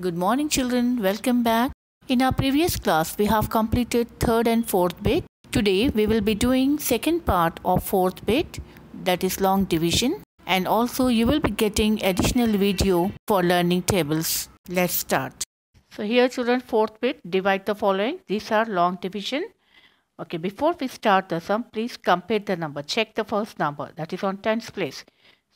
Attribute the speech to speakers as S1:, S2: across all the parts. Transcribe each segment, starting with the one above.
S1: Good morning children, welcome back. In our previous class, we have completed third and fourth bit. Today, we will be doing second part of fourth bit, that is long division. And also, you will be getting additional video for learning tables. Let's start. So here children, fourth bit, divide the following. These are long division. Okay, before we start the sum, please compare the number. Check the first number, that is on tens place.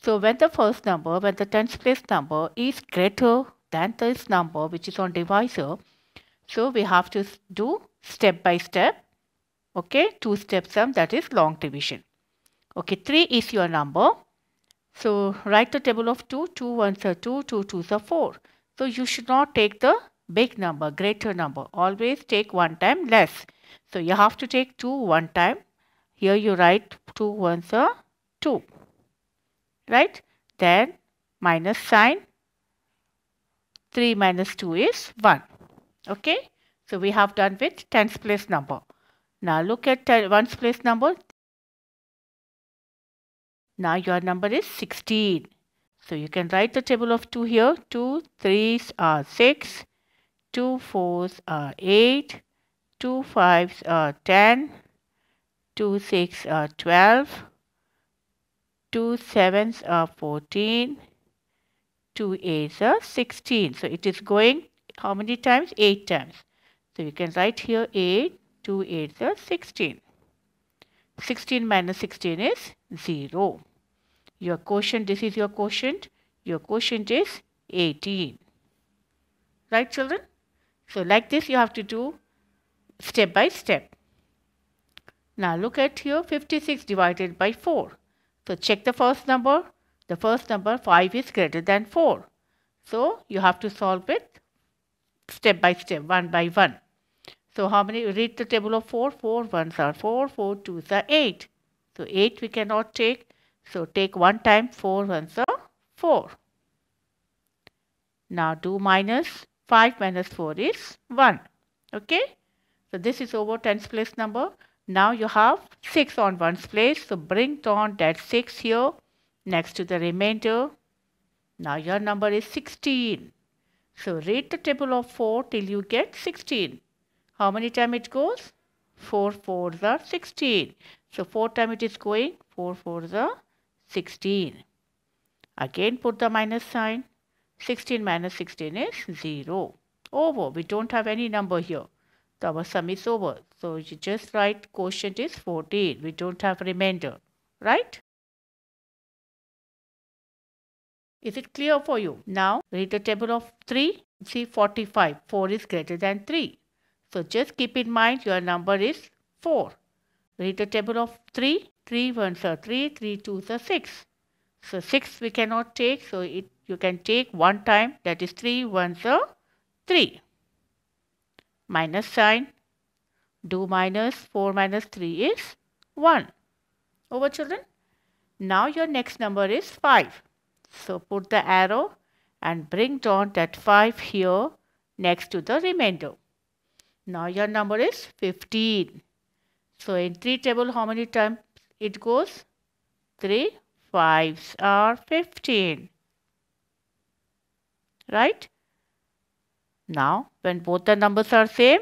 S1: So when the first number, when the tens place number is greater than this number which is on divisor. So we have to do step by step. Okay, two step sum that is long division. Okay, 3 is your number. So write the table of 2, 2 ones are 2, 2 twos are 4. So you should not take the big number, greater number. Always take one time less. So you have to take 2 one time. Here you write 2 ones are 2. Right? Then minus sign 3 minus 2 is 1. Okay. So we have done with tens place number. Now look at ones place number. Now your number is 16. So you can write the table of 2 here. 2 3s are 6. 2 4s are 8. 2 5s are 10. 2 6 are 12. 2 7s are 14. 2 8s are 16. So it is going how many times? 8 times. So you can write here 8, 2 8s are 16. 16 minus 16 is 0. Your quotient, this is your quotient. Your quotient is 18. Right children? So like this you have to do step by step. Now look at here 56 divided by 4. So check the first number the first number 5 is greater than 4. So you have to solve it step by step, one by one. So how many, read the table of 4, 4 ones are 4, 4 twos are 8. So 8 we cannot take. So take one time 4 ones are 4. Now 2 minus 5 minus 4 is 1. Okay. So this is over tens place number. Now you have 6 on ones place. So bring on that 6 here. Next to the remainder, now your number is 16. So read the table of 4 till you get 16. How many time it goes? 4 fours are 16. So 4 time it is going, 4 fours are 16. Again put the minus sign. 16 minus 16 is 0. Over. We don't have any number here. So our sum is over. So you just write quotient is 14. We don't have remainder. Right? Is it clear for you? Now read the table of 3. See 45. 4 is greater than 3. So just keep in mind your number is 4. Read the table of 3. 3 ones are 3. 3 twos are 6. So 6 we cannot take. So it you can take one time. That is 3 ones are 3. Minus sign. Do minus 4 minus 3 is 1. Over children. Now your next number is 5. So put the arrow and bring down that 5 here next to the remainder. Now your number is 15. So in 3 table how many times it goes? 3 5s are 15. Right? Now when both the numbers are same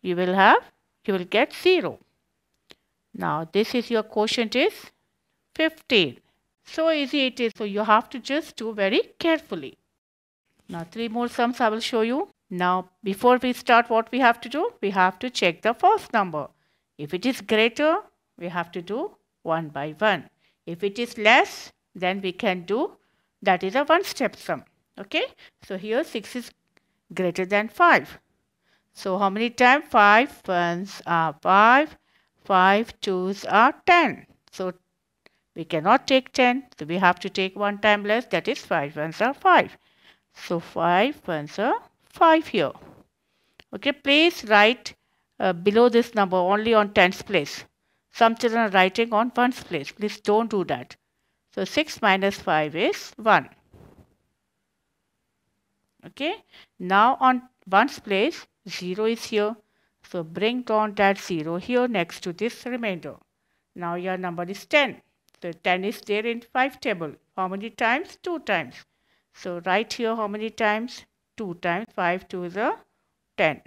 S1: you will have you will get 0. Now this is your quotient is 15. So easy it is. So you have to just do very carefully. Now three more sums I will show you. Now before we start what we have to do? We have to check the first number. If it is greater, we have to do 1 by 1. If it is less, then we can do, that is a one step sum. Okay. So here 6 is greater than 5. So how many times? five ones are 5, Five twos are 10. So we cannot take 10, so we have to take 1 time less, that is 5 ones are 5. So 5 ones are 5 here. Okay, please write uh, below this number only on tens place. Some children are writing on ones place. Please don't do that. So 6 minus 5 is 1. Okay, now on ones place, 0 is here. So bring down that 0 here next to this remainder. Now your number is 10. The 10 is there in 5 table. How many times? 2 times. So write here how many times? 2 times. 5 to the 10.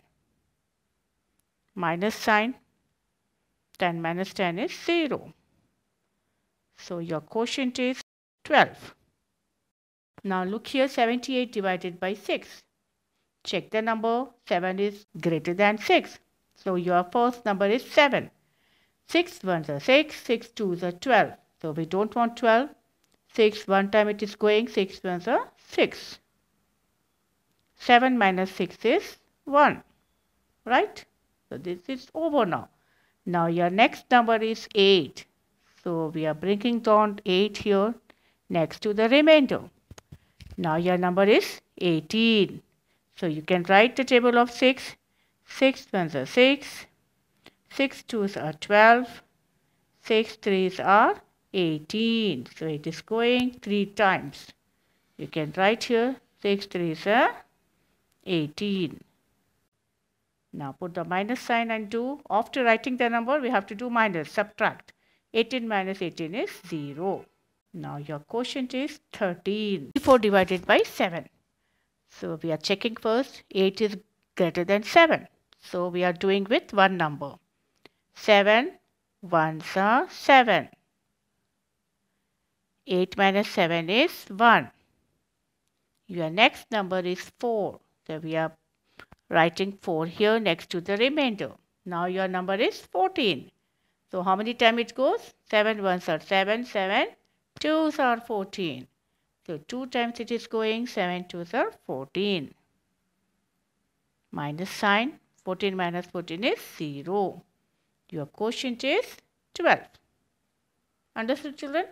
S1: Minus sign. 10 minus 10 is 0. So your quotient is 12. Now look here 78 divided by 6. Check the number 7 is greater than 6. So your first number is 7. 6 1 are 6, 6 2 are 12. So we don't want 12. 6, one time it is going, 6 ones are 6. 7 minus 6 is 1, right? So this is over now. Now your next number is 8. So we are bringing down 8 here next to the remainder. Now your number is 18. So you can write the table of 6. 6 ones are 6. 6 twos are 12. 6 threes are 18. So it is going 3 times. You can write here 6 3 is uh, 18. Now put the minus sign and do. After writing the number, we have to do minus, subtract. 18 minus 18 is 0. Now your quotient is 13. 4 divided by 7. So we are checking first. 8 is greater than 7. So we are doing with one number. 7 ones are 7. 8 minus 7 is 1. Your next number is 4. So we are writing 4 here next to the remainder. Now your number is 14. So how many times it goes? 7 ones are 7, 7, 2s are 14. So 2 times it is going, 7 2s are 14. Minus sign, 14 minus 14 is 0. Your quotient is 12. Understood children?